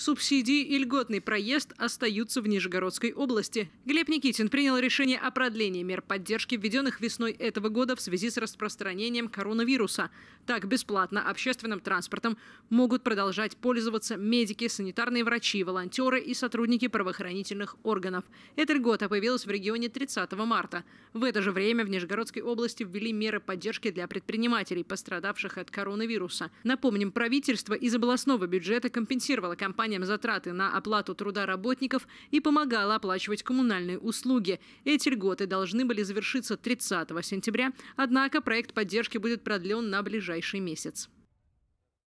Субсидии и льготный проезд остаются в Нижегородской области. Глеб Никитин принял решение о продлении мер поддержки, введенных весной этого года в связи с распространением коронавируса. Так бесплатно общественным транспортом могут продолжать пользоваться медики, санитарные врачи, волонтеры и сотрудники правоохранительных органов. Эта льгота появилась в регионе 30 марта. В это же время в Нижегородской области ввели меры поддержки для предпринимателей, пострадавших от коронавируса. Напомним, правительство из областного бюджета компенсировало компании компаниям затраты на оплату труда работников и помогала оплачивать коммунальные услуги. Эти льготы должны были завершиться 30 сентября, однако проект поддержки будет продлен на ближайший месяц.